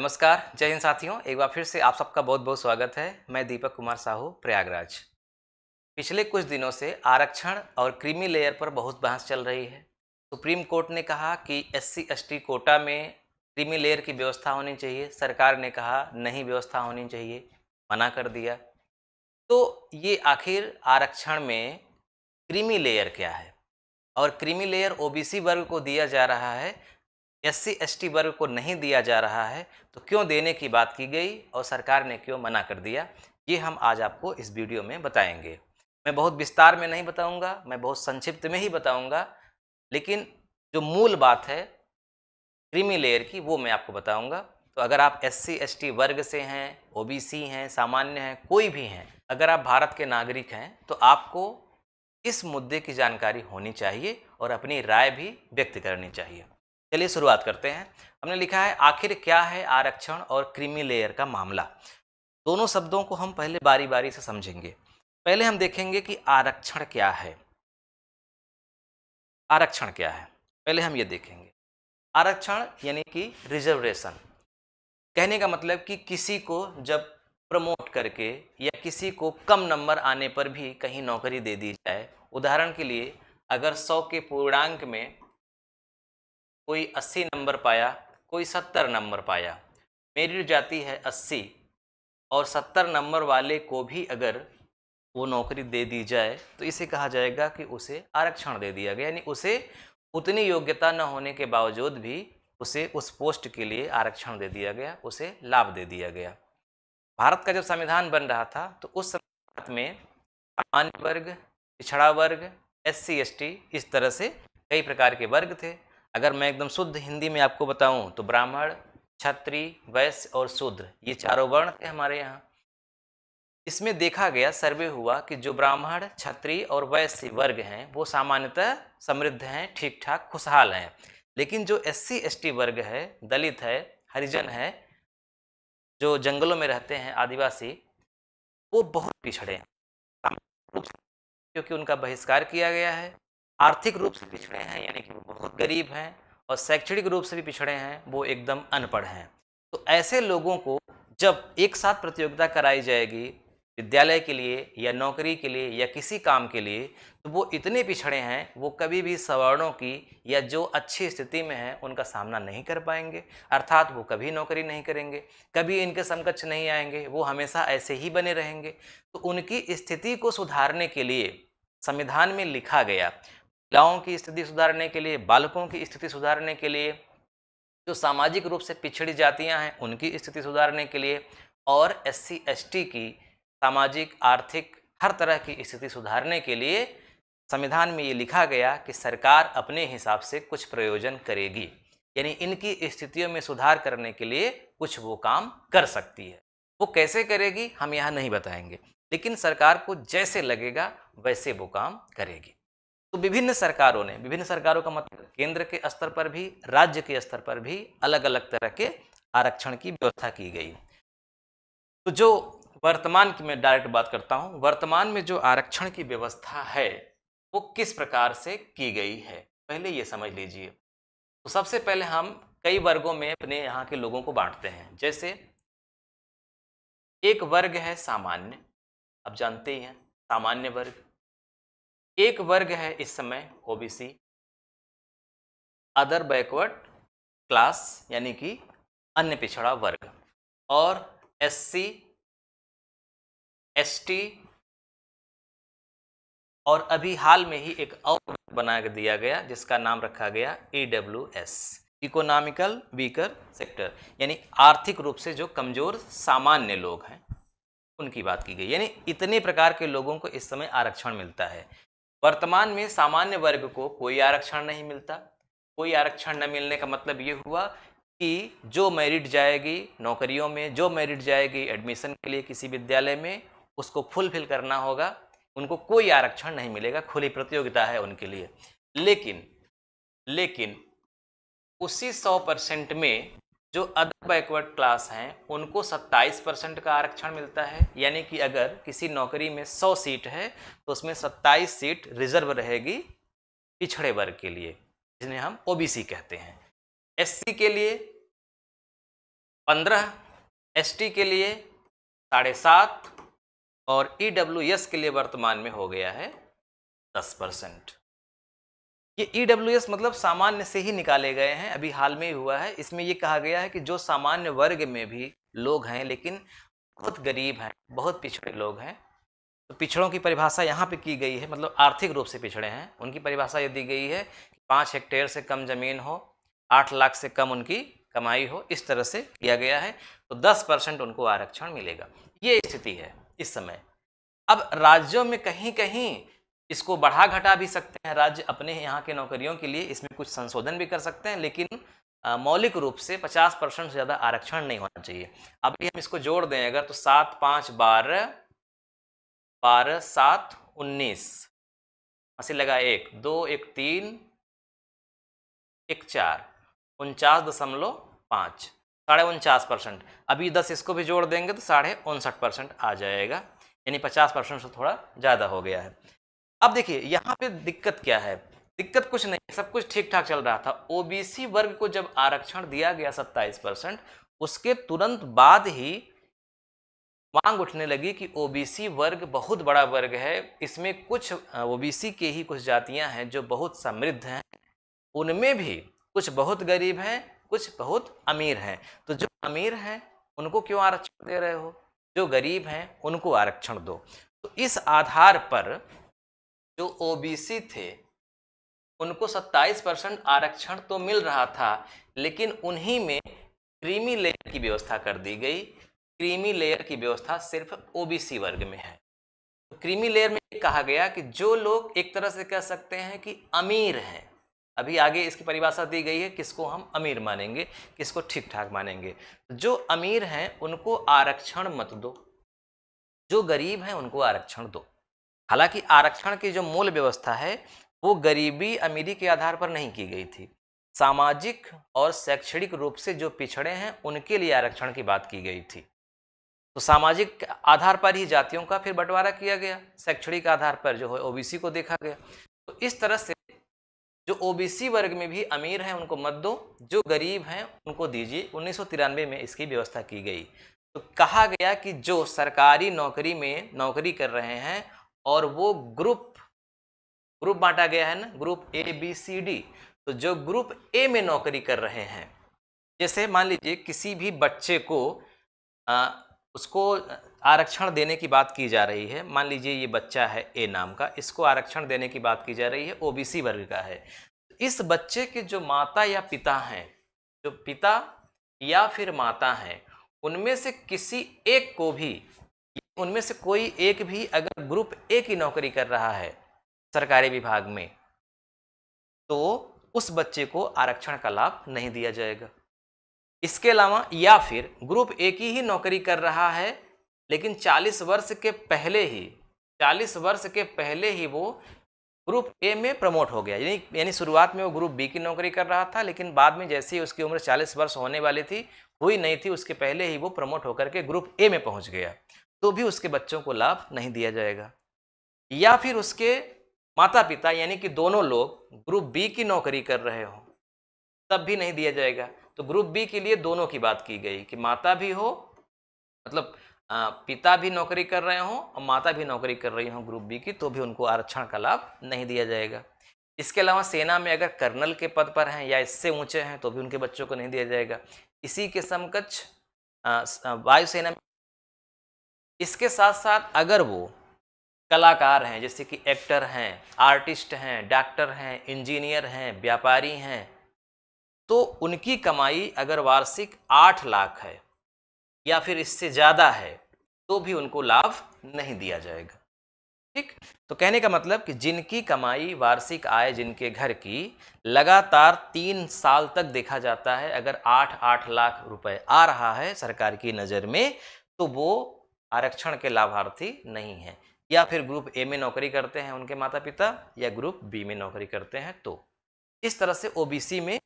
नमस्कार जय हिंद साथियों एक बार फिर से आप सबका बहुत बहुत स्वागत है मैं दीपक कुमार साहू प्रयागराज पिछले कुछ दिनों से आरक्षण और क्रीमी लेयर पर बहुत बहस चल रही है सुप्रीम कोर्ट ने कहा कि एस सी कोटा में क्रीमी लेयर की व्यवस्था होनी चाहिए सरकार ने कहा नहीं व्यवस्था होनी चाहिए मना कर दिया तो ये आखिर आरक्षण में क्रीमी लेयर क्या है और क्रीमी लेयर ओबीसी वर्ग को दिया जा रहा है एस सी एस टी वर्ग को नहीं दिया जा रहा है तो क्यों देने की बात की गई और सरकार ने क्यों मना कर दिया ये हम आज आपको इस वीडियो में बताएंगे मैं बहुत विस्तार में नहीं बताऊंगा मैं बहुत संक्षिप्त में ही बताऊंगा लेकिन जो मूल बात है क्रीमी लेयर की वो मैं आपको बताऊंगा तो अगर आप एस सी वर्ग से हैं ओ हैं सामान्य हैं कोई भी हैं अगर आप भारत के नागरिक हैं तो आपको इस मुद्दे की जानकारी होनी चाहिए और अपनी राय भी व्यक्त करनी चाहिए चलिए शुरुआत करते हैं हमने लिखा है आखिर क्या है आरक्षण और क्रीमी लेयर का मामला दोनों शब्दों को हम पहले बारी बारी से समझेंगे पहले हम देखेंगे कि आरक्षण क्या है आरक्षण क्या है पहले हम ये देखेंगे आरक्षण यानी कि रिजर्वेशन कहने का मतलब कि किसी को जब प्रमोट करके या किसी को कम नंबर आने पर भी कहीं नौकरी दे दी जाए उदाहरण के लिए अगर सौ के पूर्णांक में कोई अस्सी नंबर पाया कोई सत्तर नंबर पाया मेरी जाती है अस्सी और सत्तर नंबर वाले को भी अगर वो नौकरी दे दी जाए तो इसे कहा जाएगा कि उसे आरक्षण दे दिया गया यानी उसे उतनी योग्यता न होने के बावजूद भी उसे उस पोस्ट के लिए आरक्षण दे दिया गया उसे लाभ दे दिया गया भारत का जब संविधान बन रहा था तो उस संविधान में सामान्य वर्ग पिछड़ा वर्ग एस सी इस तरह से कई प्रकार के वर्ग थे अगर मैं एकदम शुद्ध हिंदी में आपको बताऊं तो ब्राह्मण छत्री वैश्य और शूद्र ये चारों वर्ण थे हमारे यहाँ इसमें देखा गया सर्वे हुआ कि जो ब्राह्मण क्षत्रिय और वैश्य वर्ग हैं वो सामान्यतः समृद्ध हैं ठीक ठाक खुशहाल हैं लेकिन जो एस सी एस टी वर्ग है दलित है हरिजन है जो जंगलों में रहते हैं आदिवासी वो बहुत पिछड़े हैं क्योंकि उनका बहिष्कार किया गया है आर्थिक रूप से पिछड़े हैं यानी कि वो बहुत गरीब हैं और शैक्षणिक रूप से भी पिछड़े हैं वो एकदम अनपढ़ हैं तो ऐसे लोगों को जब एक साथ प्रतियोगिता कराई जाएगी विद्यालय के लिए या नौकरी के लिए या किसी काम के लिए तो वो इतने पिछड़े हैं वो कभी भी सवर्णों की या जो अच्छी स्थिति में हैं उनका सामना नहीं कर पाएंगे अर्थात वो कभी नौकरी नहीं करेंगे कभी इनके समकक्ष नहीं आएंगे वो हमेशा ऐसे ही बने रहेंगे तो उनकी स्थिति को सुधारने के लिए संविधान में लिखा गया महिलाओं की स्थिति सुधारने के लिए बालकों की स्थिति सुधारने के लिए जो सामाजिक रूप से पिछड़ी जातियां हैं उनकी स्थिति सुधारने के लिए और एस सी की सामाजिक आर्थिक हर तरह की स्थिति सुधारने के लिए संविधान में ये लिखा गया कि सरकार अपने हिसाब से कुछ प्रयोजन करेगी यानी इनकी स्थितियों में सुधार करने के लिए कुछ वो काम कर सकती है वो कैसे करेगी हम यहाँ नहीं बताएंगे लेकिन सरकार को जैसे लगेगा वैसे वो काम करेगी तो विभिन्न सरकारों ने विभिन्न सरकारों का मतलब केंद्र के स्तर पर भी राज्य के स्तर पर भी अलग अलग तरह के आरक्षण की व्यवस्था की गई तो जो वर्तमान की मैं डायरेक्ट बात करता हूँ वर्तमान में जो आरक्षण की व्यवस्था है वो किस प्रकार से की गई है पहले ये समझ लीजिए तो सबसे पहले हम कई वर्गों में अपने यहाँ के लोगों को बांटते हैं जैसे एक वर्ग है सामान्य आप जानते ही हैं सामान्य वर्ग एक वर्ग है इस समय ओबीसी अदर बैकवर्ड क्लास यानी कि अन्य पिछड़ा वर्ग और एससी, एसटी और अभी हाल में ही एक और वर्ग बना दिया गया जिसका नाम रखा गया EWS e economical weaker sector यानी आर्थिक रूप से जो कमजोर सामान्य लोग हैं उनकी बात की गई यानी इतने प्रकार के लोगों को इस समय आरक्षण मिलता है वर्तमान में सामान्य वर्ग को कोई आरक्षण नहीं मिलता कोई आरक्षण न मिलने का मतलब ये हुआ कि जो मेरिट जाएगी नौकरियों में जो मेरिट जाएगी एडमिशन के लिए किसी विद्यालय में उसको फुलफिल करना होगा उनको कोई आरक्षण नहीं मिलेगा खुली प्रतियोगिता है उनके लिए लेकिन लेकिन उसी सौ परसेंट में जो अदर बैकवर्ड क्लास हैं उनको 27 परसेंट का आरक्षण मिलता है यानी कि अगर किसी नौकरी में 100 सीट है तो उसमें 27 सीट रिजर्व रहेगी पिछड़े वर्ग के लिए जिन्हें हम ओबीसी कहते हैं एससी के लिए 15 एसटी के लिए साढ़े सात और ई e के लिए वर्तमान में हो गया है 10 परसेंट ये ई e मतलब सामान्य से ही निकाले गए हैं अभी हाल में ही हुआ है इसमें ये कहा गया है कि जो सामान्य वर्ग में भी लोग हैं लेकिन बहुत गरीब हैं बहुत पिछड़े लोग हैं तो पिछड़ों की परिभाषा यहाँ पे की गई है मतलब आर्थिक रूप से पिछड़े हैं उनकी परिभाषा ये दी गई है कि पाँच हेक्टेयर से कम ज़मीन हो आठ लाख से कम उनकी कमाई हो इस तरह से किया गया है तो दस परसेंट उनको आरक्षण मिलेगा ये स्थिति है इस समय अब राज्यों में कहीं कहीं इसको बढ़ा घटा भी सकते हैं राज्य अपने यहाँ के नौकरियों के लिए इसमें कुछ संशोधन भी कर सकते हैं लेकिन मौलिक रूप से 50 परसेंट से ज़्यादा आरक्षण नहीं होना चाहिए अभी हम इसको जोड़ दें अगर तो सात पाँच बारह बारह सात उन्नीस हंसी लगा एक दो एक तीन एक चार उनचास दशमलव पाँच साढ़े उनचास परसेंट अभी दस इसको भी जोड़ देंगे तो साढ़े उनसठ परसेंट आ जाएगा यानी पचास परसेंट से थोड़ा ज़्यादा हो गया है अब देखिए यहाँ पे दिक्कत क्या है दिक्कत कुछ नहीं सब कुछ ठीक ठाक चल रहा था ओबीसी वर्ग को जब आरक्षण दिया गया सत्ताईस परसेंट उसके तुरंत बाद ही मांग उठने लगी कि ओबीसी वर्ग बहुत बड़ा वर्ग है इसमें कुछ ओबीसी के ही कुछ जातियां हैं जो बहुत समृद्ध हैं उनमें भी कुछ बहुत गरीब हैं कुछ बहुत अमीर हैं तो जो अमीर हैं उनको क्यों आरक्षण दे रहे हो जो गरीब हैं उनको आरक्षण दो तो इस आधार पर जो ओबीसी थे उनको 27 परसेंट आरक्षण तो मिल रहा था लेकिन उन्हीं में क्रीमी लेयर की व्यवस्था कर दी गई क्रीमी लेयर की व्यवस्था सिर्फ ओबीसी वर्ग में है तो क्रीमी लेयर में कहा गया कि जो लोग एक तरह से कह सकते हैं कि अमीर हैं अभी आगे इसकी परिभाषा दी गई है किसको हम अमीर मानेंगे किसको ठीक ठाक मानेंगे जो अमीर हैं उनको आरक्षण मत दो जो गरीब हैं उनको आरक्षण दो हालांकि आरक्षण की जो मूल व्यवस्था है वो गरीबी अमीरी के आधार पर नहीं की गई थी सामाजिक और शैक्षणिक रूप से जो पिछड़े हैं उनके लिए आरक्षण की बात की गई थी तो सामाजिक आधार पर ही जातियों का फिर बंटवारा किया गया शैक्षणिक आधार पर जो है ओ को देखा गया तो इस तरह से जो ओ वर्ग में भी अमीर हैं उनको मत दो जो गरीब हैं उनको दीजिए उन्नीस में इसकी व्यवस्था की गई तो कहा गया कि जो सरकारी नौकरी में नौकरी कर रहे हैं और वो ग्रुप ग्रुप बांटा गया है ना group A B C D तो जो ग्रुप ए में नौकरी कर रहे हैं जैसे मान लीजिए किसी भी बच्चे को आ, उसको आरक्षण देने की बात की जा रही है मान लीजिए ये बच्चा है ए नाम का इसको आरक्षण देने की बात की जा रही है ओबीसी वर्ग का है इस बच्चे के जो माता या पिता हैं जो पिता या फिर माता हैं उनमें से किसी एक को भी उनमें से कोई एक भी अगर ग्रुप ए की नौकरी कर रहा है सरकारी विभाग में तो उस बच्चे को आरक्षण का लाभ नहीं दिया जाएगा इसके अलावा या फिर ग्रुप ए की ही नौकरी कर रहा है लेकिन 40 वर्ष के पहले ही 40 वर्ष के पहले ही वो ग्रुप ए में प्रमोट हो गया यानी यानी शुरुआत में वो ग्रुप बी की नौकरी कर रहा था लेकिन बाद में जैसे ही उसकी उम्र 40 वर्ष होने वाली थी हुई नहीं थी उसके पहले ही वो प्रमोट होकर के ग्रुप ए में पहुंच गया तो भी उसके बच्चों को लाभ नहीं दिया जाएगा या फिर उसके माता पिता यानी कि दोनों लोग ग्रुप बी की नौकरी कर रहे हों तब भी नहीं दिया जाएगा तो ग्रुप बी के लिए दोनों की बात की गई कि माता भी हो मतलब पिता भी नौकरी कर रहे हों और माता भी नौकरी कर रही हों ग्रुप बी की तो भी उनको आरक्षण का लाभ नहीं दिया जाएगा इसके अलावा सेना में अगर कर्नल के पद पर हैं या इससे ऊंचे हैं तो भी उनके बच्चों को नहीं दिया जाएगा इसी के समकक्ष वायुसेना में इसके साथ साथ अगर वो कलाकार हैं जैसे कि एक्टर हैं आर्टिस्ट हैं डॉक्टर हैं इंजीनियर हैं व्यापारी हैं तो उनकी कमाई अगर वार्षिक आठ लाख है या फिर इससे ज़्यादा है तो भी उनको लाभ नहीं दिया जाएगा ठीक तो कहने का मतलब कि जिनकी कमाई वार्षिक आय जिनके घर की लगातार तीन साल तक देखा जाता है अगर आठ आठ लाख रुपए आ रहा है सरकार की नज़र में तो वो आरक्षण के लाभार्थी नहीं हैं या फिर ग्रुप ए में नौकरी करते हैं उनके माता पिता या ग्रुप बी में नौकरी करते हैं तो इस तरह से ओबीसी में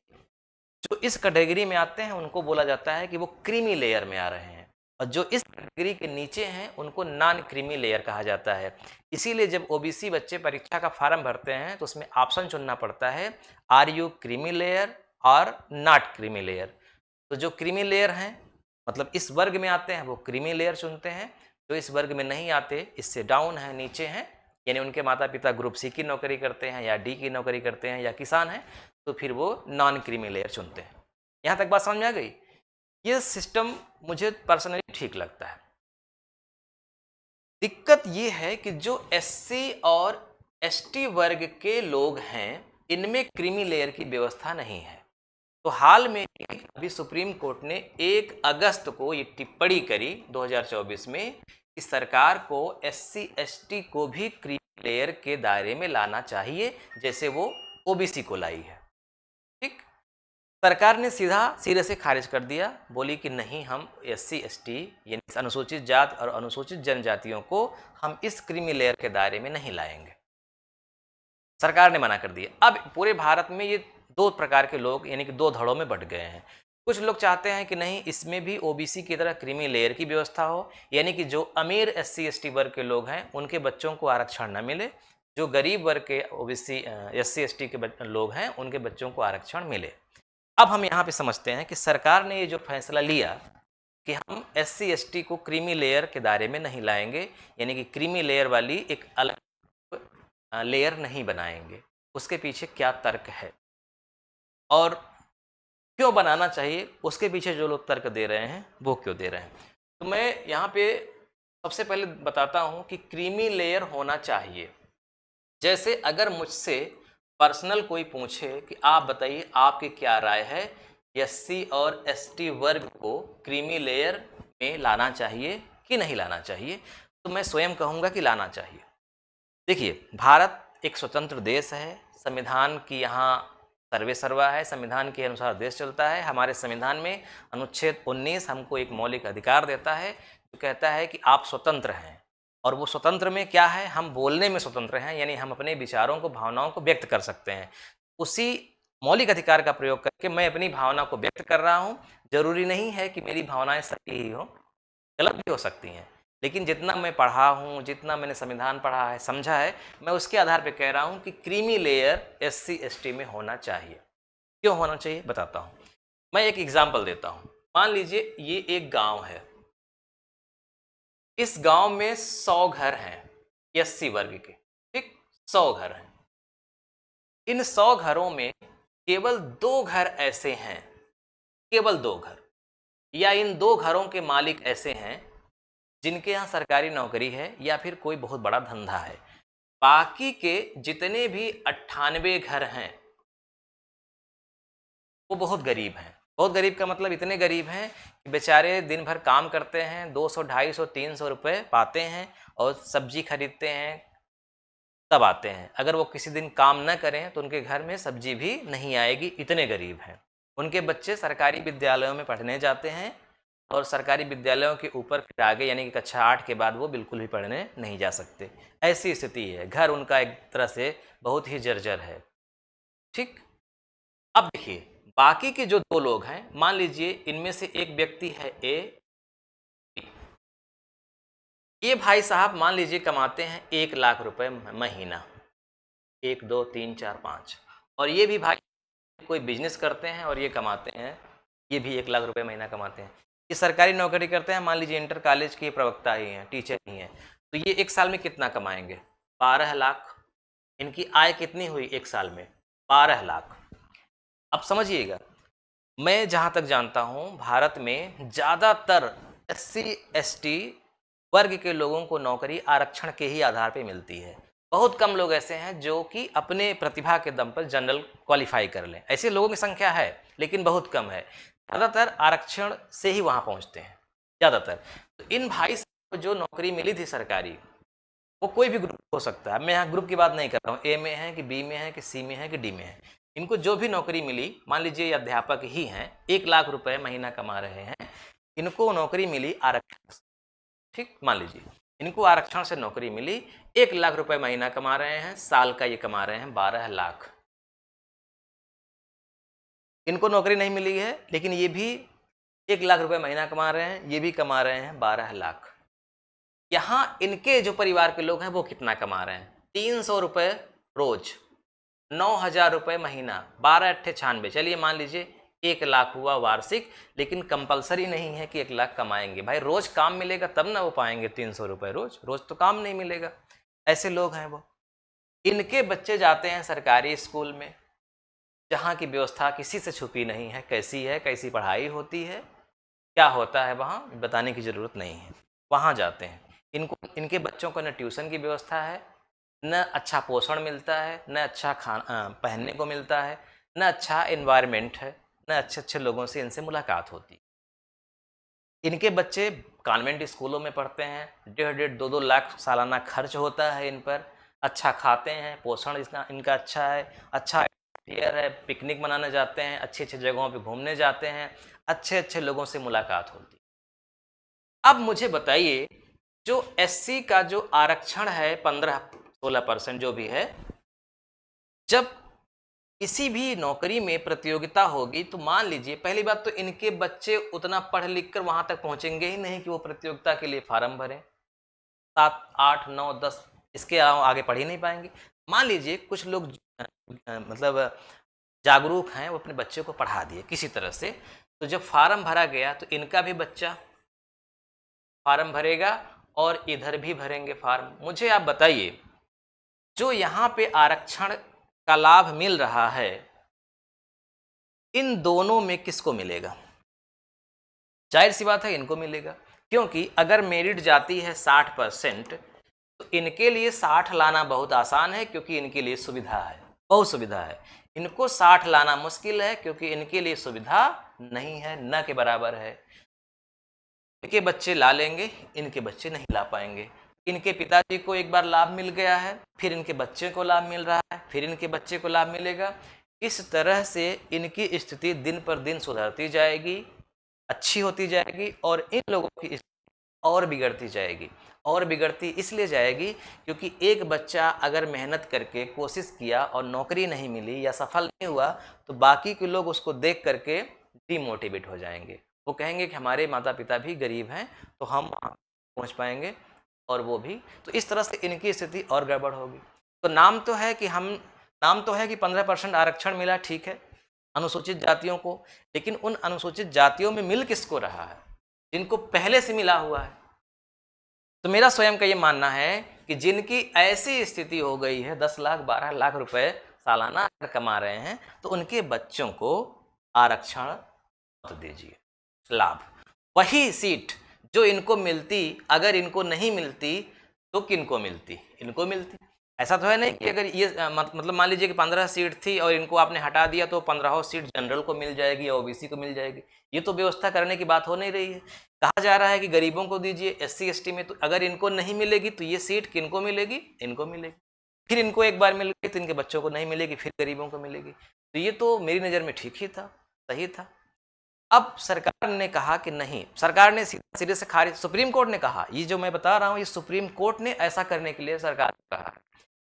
जो इस कैटेगरी में आते हैं उनको बोला जाता है कि वो क्रीमी लेयर में आ रहे हैं और जो इस कैटेगरी के नीचे हैं उनको नॉन क्रीमी लेयर कहा जाता है इसीलिए जब ओबीसी बच्चे परीक्षा का फॉर्म भरते हैं तो उसमें ऑप्शन चुनना पड़ता है आर यू क्रीमी लेयर और नॉट क्रीमी लेयर तो जो क्रीमी लेयर हैं मतलब इस वर्ग में आते हैं वो क्रीमी लेयर चुनते हैं जो इस वर्ग में नहीं आते इससे डाउन है नीचे हैं यानी उनके माता पिता ग्रुप सी की नौकरी करते हैं या डी की नौकरी करते हैं या किसान हैं तो फिर वो नॉन क्रीमी लेयर चुनते हैं यहाँ तक बात समझ में आ गई ये सिस्टम मुझे पर्सनली ठीक लगता है दिक्कत ये है कि जो एस और एस वर्ग के लोग हैं इनमें क्रीमी लेयर की व्यवस्था नहीं है तो हाल में अभी सुप्रीम कोर्ट ने 1 अगस्त को ये टिप्पणी करी 2024 में कि सरकार को एस सी को भी क्रीम लेयर के दायरे में लाना चाहिए जैसे वो ओबीसी को लाई है ठीक सरकार ने सीधा सिरे से खारिज कर दिया बोली कि नहीं हम एस सी एस टी यानी अनुसूचित जात और अनुसूचित जनजातियों को हम इस क्रीमी लेयर के दायरे में नहीं लाएंगे सरकार ने मना कर दिया अब पूरे भारत में ये दो प्रकार के लोग यानी कि दो धड़ों में बट गए हैं कुछ लोग चाहते हैं कि नहीं इसमें भी ओबीसी की तरह क्रीमी लेयर की व्यवस्था हो यानी कि जो अमीर एस सी वर्ग के लोग हैं उनके बच्चों को आरक्षण न मिले जो गरीब वर्ग के ओबीसी एस सी के लोग हैं उनके बच्चों को आरक्षण मिले अब हम यहाँ पे समझते हैं कि सरकार ने ये जो फैसला लिया कि हम एस सी को क्रीमी लेयर के दायरे में नहीं लाएंगे यानी कि क्रीमी लेयर वाली एक अलग लेयर नहीं बनाएंगे उसके पीछे क्या तर्क है और क्यों बनाना चाहिए उसके पीछे जो लोग तर्क दे रहे हैं वो क्यों दे रहे हैं तो मैं यहाँ पे सबसे पहले बताता हूँ कि क्रीमी लेयर होना चाहिए जैसे अगर मुझसे पर्सनल कोई पूछे कि आप बताइए आपकी क्या राय है एस और एस वर्ग को क्रीमी लेयर में लाना चाहिए कि नहीं लाना चाहिए तो मैं स्वयं कहूँगा कि लाना चाहिए देखिए भारत एक स्वतंत्र देश है संविधान की यहाँ सर्वे सर्वा है संविधान के अनुसार देश चलता है हमारे संविधान में अनुच्छेद 19 हमको एक मौलिक अधिकार देता है जो कहता है कि आप स्वतंत्र हैं और वो स्वतंत्र में क्या है हम बोलने में स्वतंत्र हैं यानी हम अपने विचारों को भावनाओं को व्यक्त कर सकते हैं उसी मौलिक अधिकार का प्रयोग करके मैं अपनी भावना को व्यक्त कर रहा हूँ जरूरी नहीं है कि मेरी भावनाएं सही ही हों गलत भी हो सकती हैं लेकिन जितना मैं पढ़ा हूँ जितना मैंने संविधान पढ़ा है समझा है मैं उसके आधार पर कह रहा हूँ कि creamy layer S C S T में होना चाहिए क्यों होना चाहिए बताता हूँ मैं एक एग्जाम्पल देता हूँ मान लीजिए ये एक गांव है इस गांव में सौ घर हैं एस सी वर्ग के ठीक सौ घर हैं इन सौ घरों में केवल दो घर ऐसे हैं केवल दो घर या इन दो घरों के मालिक ऐसे हैं जिनके यहाँ सरकारी नौकरी है या फिर कोई बहुत बड़ा धंधा है बाकी के जितने भी अट्ठानवे घर हैं वो बहुत गरीब हैं बहुत गरीब का मतलब इतने गरीब हैं कि बेचारे दिन भर काम करते हैं 200, 250, 300 रुपए पाते हैं और सब्जी खरीदते हैं तब आते हैं अगर वो किसी दिन काम न करें तो उनके घर में सब्जी भी नहीं आएगी इतने गरीब हैं उनके बच्चे सरकारी विद्यालयों में पढ़ने जाते हैं और सरकारी विद्यालयों के ऊपर फिर आगे यानी कि कक्षा आठ के बाद वो बिल्कुल भी पढ़ने नहीं जा सकते ऐसी स्थिति है घर उनका एक तरह से बहुत ही जर्जर है ठीक अब देखिए बाकी के जो दो लोग हैं मान लीजिए इनमें से एक व्यक्ति है ए ये भाई साहब मान लीजिए कमाते हैं एक लाख रुपए महीना एक दो तीन चार पाँच और ये भी भाई कोई बिजनेस करते हैं और ये कमाते हैं ये भी एक लाख रुपए महीना कमाते हैं ये सरकारी नौकरी करते हैं मान लीजिए इंटर कॉलेज के प्रवक्ता ही हैं टीचर ही हैं तो ये एक साल में कितना कमाएंगे बारह लाख इनकी आय कितनी हुई एक साल में बारह लाख अब समझिएगा मैं जहाँ तक जानता हूँ भारत में ज़्यादातर एस सी एस टी वर्ग के लोगों को नौकरी आरक्षण के ही आधार पर मिलती है बहुत कम लोग ऐसे हैं जो कि अपने प्रतिभा के दम पर जनरल क्वालिफाई कर लें ऐसे लोगों की संख्या है लेकिन बहुत कम है ज़्यादातर आरक्षण से ही वहाँ पहुँचते हैं ज़्यादातर तो इन भाई को जो नौकरी मिली थी सरकारी वो कोई भी ग्रुप हो सकता है मैं यहाँ ग्रुप की बात नहीं कर रहा हूँ ए में है कि बी में है कि सी में है कि डी में है इनको जो भी नौकरी मिली मान लीजिए अध्यापक ही हैं एक लाख रुपए महीना कमा रहे हैं इनको नौकरी मिली आरक्षण ठीक मान लीजिए इनको आरक्षण से नौकरी मिली एक लाख रुपए महीना कमा रहे हैं साल का ये कमा रहे हैं बारह लाख इनको नौकरी नहीं मिली है लेकिन ये भी एक लाख रुपए महीना कमा रहे हैं ये भी कमा रहे हैं बारह लाख यहाँ इनके जो परिवार के लोग हैं वो कितना कमा रहे हैं तीन सौ रुपये रोज नौ हजार रुपये महीना बारह अट्ठे छानबे चलिए मान लीजिए एक लाख हुआ वार्षिक लेकिन कंपलसरी नहीं है कि एक लाख कमाएंगे भाई रोज काम मिलेगा तब ना वो पाएंगे तीन सौ रुपये रोज रोज तो काम नहीं मिलेगा ऐसे लोग हैं वो इनके बच्चे जाते हैं सरकारी स्कूल में जहाँ की व्यवस्था किसी से छुपी नहीं है कैसी है कैसी पढ़ाई होती है क्या होता है वहाँ बताने की ज़रूरत नहीं है वहाँ जाते हैं इनको इनके बच्चों को न ट्यूशन की व्यवस्था है न अच्छा पोषण मिलता है न अच्छा खाना पहनने को मिलता है न अच्छा इन्वायरमेंट है न अच्छे अच्छे लोगों से इनसे मुलाकात होती इनके बच्चे कॉन्वेंट स्कूलों में पढ़ते हैं डेढ़ डेढ़ दो दो लाख सालाना खर्च होता है इन पर अच्छा खाते हैं पोषण इसका इनका अच्छा है अच्छा क्लियर है पिकनिक मनाने जाते हैं अच्छी अच्छी जगहों पे घूमने जाते हैं अच्छे अच्छे लोगों से मुलाकात होती है अब मुझे बताइए जो एससी का जो आरक्षण है पंद्रह सोलह परसेंट जो भी है जब किसी भी नौकरी में प्रतियोगिता होगी तो मान लीजिए पहली बात तो इनके बच्चे उतना पढ़ लिख कर वहाँ तक पहुँचेंगे ही नहीं कि वो प्रतियोगिता के लिए फार्म भरें सात आठ नौ दस इसके अलावा आगे पढ़ ही नहीं पाएंगे मान लीजिए कुछ लोग मतलब जागरूक हैं वो अपने बच्चे को पढ़ा दिए किसी तरह से तो जब फार्म भरा गया तो इनका भी बच्चा फार्म भरेगा और इधर भी भरेंगे फार्म मुझे आप बताइए जो यहाँ पे आरक्षण का लाभ मिल रहा है इन दोनों में किसको मिलेगा जाहिर सी बात है इनको मिलेगा क्योंकि अगर मेरिट जाती है साठ परसेंट तो इनके लिए साठ लाना बहुत आसान है क्योंकि इनके लिए सुविधा है बहुत सुविधा है इनको साठ लाना मुश्किल है क्योंकि इनके लिए सुविधा नहीं है न के बराबर है इनके बच्चे ला लेंगे इनके बच्चे नहीं ला पाएंगे इनके पिताजी को एक बार लाभ मिल गया है फिर इनके बच्चे को लाभ मिल रहा है फिर इनके बच्चे को लाभ मिलेगा इस तरह से इनकी स्थिति दिन पर दिन सुधरती जाएगी अच्छी होती जाएगी और इन लोगों की स्थिति और बिगड़ती जाएगी और बिगड़ती इसलिए जाएगी क्योंकि एक बच्चा अगर मेहनत करके कोशिश किया और नौकरी नहीं मिली या सफल नहीं हुआ तो बाकी के लोग उसको देख करके डीमोटिवेट हो जाएंगे वो कहेंगे कि हमारे माता पिता भी गरीब हैं तो हम पहुंच पहुँच पाएंगे और वो भी तो इस तरह से इनकी स्थिति और गड़बड़ होगी तो नाम तो है कि हम नाम तो है कि पंद्रह परसेंट आरक्षण मिला ठीक है अनुसूचित जातियों को लेकिन उन अनुसूचित जातियों में मिल किसको रहा है जिनको पहले से मिला हुआ है तो मेरा स्वयं का ये मानना है कि जिनकी ऐसी स्थिति हो गई है दस लाख बारह लाख रुपए सालाना अगर कमा रहे हैं तो उनके बच्चों को आरक्षण मत दीजिए लाभ वही सीट जो इनको मिलती अगर इनको नहीं मिलती तो किनको मिलती इनको मिलती ऐसा तो है नहीं कि अगर ये मतलब मान लीजिए कि पंद्रह सीट थी और इनको आपने हटा दिया तो पंद्रहों सीट जनरल को मिल जाएगी या ओबीसी को मिल जाएगी ये तो व्यवस्था करने की बात हो नहीं रही है कहा जा रहा है कि गरीबों को दीजिए एस सी में तो अगर इनको नहीं मिलेगी तो ये सीट किन को मिलेगी इनको मिलेगी फिर इनको एक बार मिल गई तो इनके बच्चों को नहीं मिलेगी फिर गरीबों को मिलेगी तो ये तो मेरी नज़र में ठीक ही था सही था अब सरकार ने कहा कि नहीं सरकार ने सीधा सिरे से खारिज सुप्रीम कोर्ट ने कहा ये जो मैं बता रहा हूँ ये सुप्रीम कोर्ट ने ऐसा करने के लिए सरकार ने कहा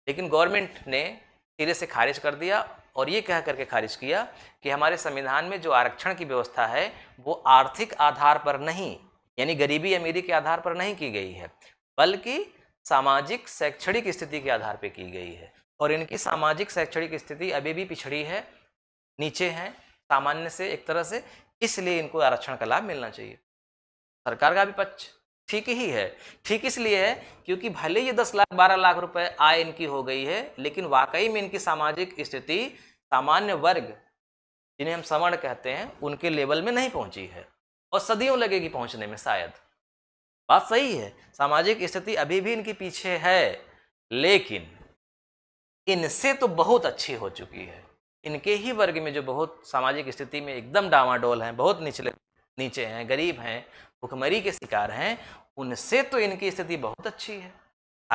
लेकिन गवर्नमेंट ने सिरे से खारिज कर दिया और ये कह करके खारिज किया कि हमारे संविधान में जो आरक्षण की व्यवस्था है वो आर्थिक आधार पर नहीं यानी गरीबी अमीरी के आधार पर नहीं की गई है बल्कि सामाजिक शैक्षणिक स्थिति के आधार पर की गई है और इनकी सामाजिक शैक्षणिक स्थिति अभी भी पिछड़ी है नीचे हैं सामान्य से एक तरह से इसलिए इनको आरक्षण का लाभ मिलना चाहिए सरकार का भी पक्ष ठीक ही है ठीक इसलिए है क्योंकि भले ये दस लाख बारह लाख रुपए आय इनकी हो गई है लेकिन वाकई में इनकी सामाजिक स्थिति सामान्य वर्ग जिन्हें हम समण कहते हैं उनके लेवल में नहीं पहुंची है और सदियों लगेगी पहुंचने में शायद बात सही है सामाजिक स्थिति अभी भी इनके पीछे है लेकिन इनसे तो बहुत अच्छी हो चुकी है इनके ही वर्ग में जो बहुत सामाजिक स्थिति में एकदम डावाडोल हैं बहुत निचले नीचे हैं गरीब हैं भुखमरी के शिकार हैं उनसे तो इनकी स्थिति बहुत अच्छी है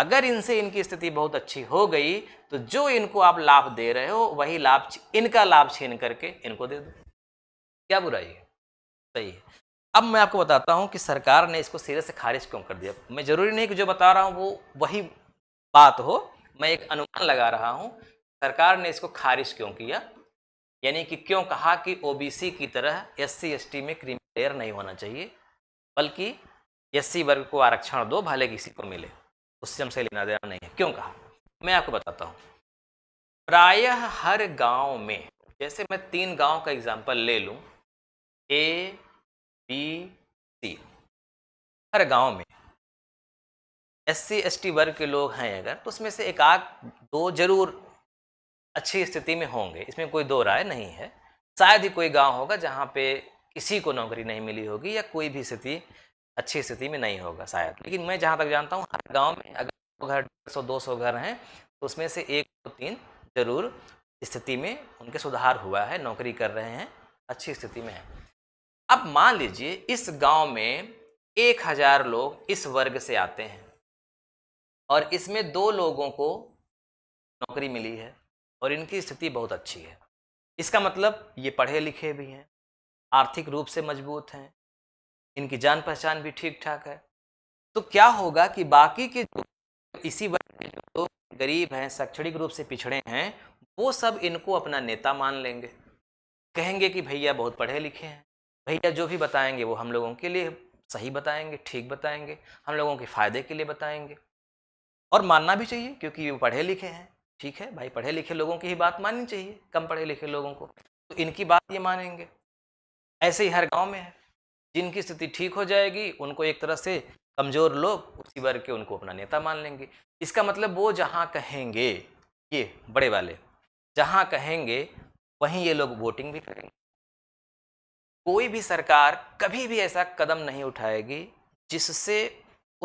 अगर इनसे इनकी स्थिति बहुत अच्छी हो गई तो जो इनको आप लाभ दे रहे हो वही लाभ इनका लाभ छीन करके इनको दे दो क्या बुराई है सही है अब मैं आपको बताता हूँ कि सरकार ने इसको सिरे से खारिज क्यों कर दिया मैं ज़रूरी नहीं कि जो बता रहा हूँ वो वही बात हो मैं एक अनुमान लगा रहा हूँ सरकार ने इसको खारिज क्यों किया यानी कि क्यों कहा कि ओबीसी की तरह एससी एसटी में लेयर नहीं होना चाहिए बल्कि एस वर्ग को आरक्षण दो भले किसी को मिले उससे हमसे लेना देना नहीं है क्यों कहा मैं आपको बताता हूँ प्रायः हर गांव में जैसे मैं तीन गांव का एग्जांपल ले लूँ ए बी सी हर गांव में एस सी एस टी वर्ग के लोग हैं अगर तो उसमें से एक आध दो जरूर अच्छी स्थिति में होंगे इसमें कोई दो राय नहीं है शायद ही कोई गांव होगा जहाँ पे किसी को नौकरी नहीं मिली होगी या कोई भी स्थिति अच्छी स्थिति में नहीं होगा शायद लेकिन मैं जहाँ तक जानता हूँ हर गाँव में अगर घर डेढ़ सौ दो सौ घर हैं तो उसमें से एक दो तीन जरूर स्थिति में उनके सुधार हुआ है नौकरी कर रहे हैं अच्छी स्थिति में है अब मान लीजिए इस गांव में एक हजार लोग इस वर्ग से आते हैं और इसमें दो लोगों को नौकरी मिली है और इनकी स्थिति बहुत अच्छी है इसका मतलब ये पढ़े लिखे भी हैं आर्थिक रूप से मजबूत हैं इनकी जान पहचान भी ठीक ठाक है तो क्या होगा कि बाकी के जो इसी वर्ग के जो लोग गरीब हैं शैक्षणिक रूप से पिछड़े हैं वो सब इनको अपना नेता मान लेंगे कहेंगे कि भैया बहुत पढ़े लिखे हैं भैया जो भी बताएंगे वो हम लोगों के लिए सही बताएंगे ठीक बताएंगे हम लोगों के फ़ायदे के लिए बताएंगे और मानना भी चाहिए क्योंकि वो पढ़े लिखे हैं ठीक है भाई पढ़े लिखे लोगों की ही बात माननी चाहिए कम पढ़े लिखे लोगों को तो इनकी बात ये मानेंगे ऐसे ही हर गांव में है जिनकी स्थिति ठीक हो जाएगी उनको एक तरह से कमज़ोर लोग उसी वर्ग के उनको अपना नेता मान लेंगे इसका मतलब वो जहाँ कहेंगे ये बड़े वाले जहाँ कहेंगे वहीं ये लोग वोटिंग भी करेंगे कोई भी सरकार कभी भी ऐसा कदम नहीं उठाएगी जिससे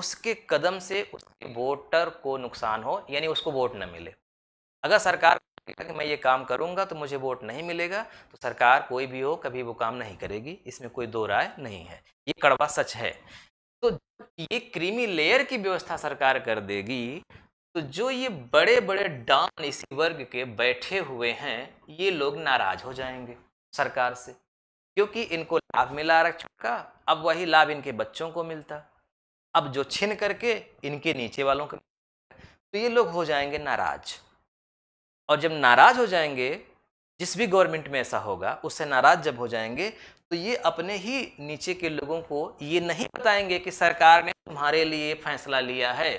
उसके कदम से उसके वोटर को नुकसान हो यानी उसको वोट न मिले अगर सरकार कि मैं ये काम करूंगा तो मुझे वोट नहीं मिलेगा तो सरकार कोई भी हो कभी वो काम नहीं करेगी इसमें कोई दो राय नहीं है ये कड़वा सच है तो ये क्रीमी लेयर की व्यवस्था सरकार कर देगी तो जो ये बड़े बड़े डॉन इसी वर्ग के बैठे हुए हैं ये लोग नाराज हो जाएंगे सरकार से क्योंकि इनको लाभ मिला आरक्षण का अब वही लाभ इनके बच्चों को मिलता अब जो छिन करके इनके नीचे वालों को तो ये लोग हो जाएंगे नाराज और जब नाराज़ हो जाएंगे जिस भी गवर्नमेंट में ऐसा होगा उससे नाराज़ जब हो जाएंगे तो ये अपने ही नीचे के लोगों को ये नहीं बताएंगे कि सरकार ने तुम्हारे लिए फैसला लिया है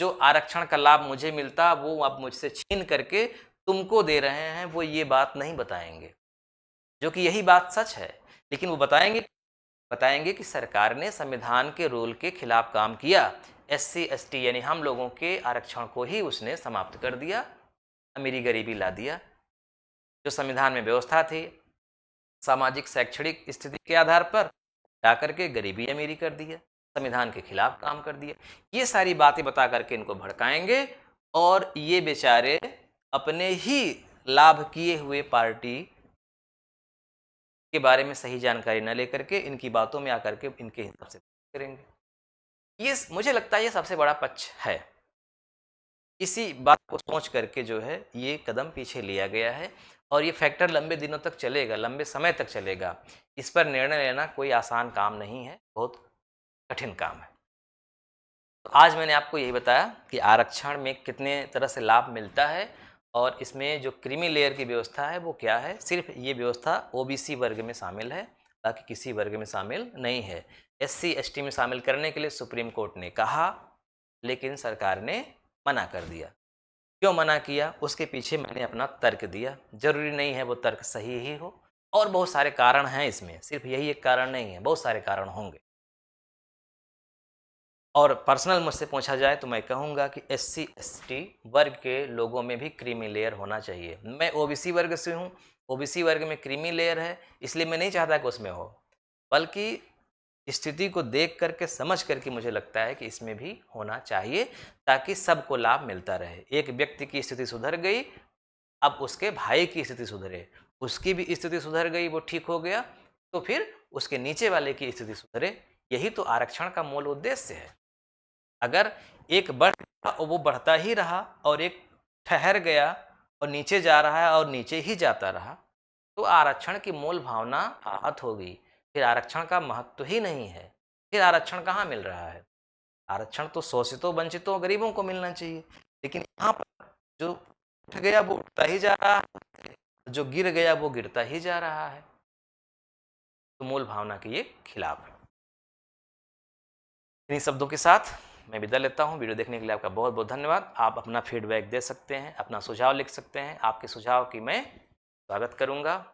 जो आरक्षण का लाभ मुझे मिलता वो आप मुझसे छीन करके तुमको दे रहे हैं वो ये बात नहीं बताएंगे जो कि यही बात सच है लेकिन वो बताएंगे बताएंगे कि सरकार ने संविधान के रोल के खिलाफ काम किया एस सी यानी हम लोगों के आरक्षण को ही उसने समाप्त कर दिया अमीरी गरीबी ला दिया जो संविधान में व्यवस्था थी सामाजिक शैक्षणिक स्थिति के आधार पर ला करके गरीबी अमीरी कर दिया संविधान के खिलाफ काम कर दिया ये सारी बातें बता करके इनको भड़काएंगे और ये बेचारे अपने ही लाभ किए हुए पार्टी के बारे में सही जानकारी न लेकर के इनकी बातों में आकर के इनके हिसाब से करेंगे ये मुझे लगता है ये सबसे बड़ा पक्ष है इसी बात को सोच करके जो है ये कदम पीछे लिया गया है और ये फैक्टर लंबे दिनों तक चलेगा लंबे समय तक चलेगा इस पर निर्णय लेना कोई आसान काम नहीं है बहुत कठिन काम है तो आज मैंने आपको यही बताया कि आरक्षण में कितने तरह से लाभ मिलता है और इसमें जो क्रीमी लेयर की व्यवस्था है वो क्या है सिर्फ ये व्यवस्था ओ वर्ग में शामिल है बाकी किसी वर्ग में शामिल नहीं है एस सी में शामिल करने के लिए सुप्रीम कोर्ट ने कहा लेकिन सरकार ने मना कर दिया क्यों मना किया उसके पीछे मैंने अपना तर्क दिया जरूरी नहीं है वो तर्क सही ही हो और बहुत सारे कारण हैं इसमें सिर्फ यही एक कारण नहीं है बहुत सारे कारण होंगे और पर्सनल मुझसे पूछा जाए तो मैं कहूँगा कि एस सी एस टी वर्ग के लोगों में भी क्रीमी लेयर होना चाहिए मैं ओ बी सी वर्ग से हूँ ओ बी सी वर्ग में क्रीमी लेयर है इसलिए मैं नहीं चाहता कि उसमें हो बल्कि स्थिति को देख करके समझ करके मुझे लगता है कि इसमें भी होना चाहिए ताकि सबको लाभ मिलता रहे एक व्यक्ति की स्थिति सुधर गई अब उसके भाई की स्थिति सुधरे उसकी भी स्थिति सुधर गई वो ठीक हो गया तो फिर उसके नीचे वाले की स्थिति सुधरे यही तो आरक्षण का मूल उद्देश्य है अगर एक बढ़ और वो बढ़ता ही रहा और एक ठहर गया और नीचे जा रहा है और नीचे ही जाता रहा तो आरक्षण की मूल भावना आहत हो गई फिर आरक्षण का महत्व ही नहीं है फिर आरक्षण कहाँ मिल रहा है आरक्षण तो शोषितों वंचितों गरीबों को मिलना चाहिए लेकिन यहाँ पर जो उठ गया वो उठता ही जा रहा है जो गिर गया वो गिरता ही जा रहा है तो मूल भावना के ये खिलाफ है इन्हीं शब्दों के साथ मैं विदा लेता हूँ वीडियो देखने के लिए आपका बहुत बहुत धन्यवाद आप अपना फीडबैक दे सकते हैं अपना सुझाव लिख सकते हैं आपके सुझाव की मैं स्वागत करूँगा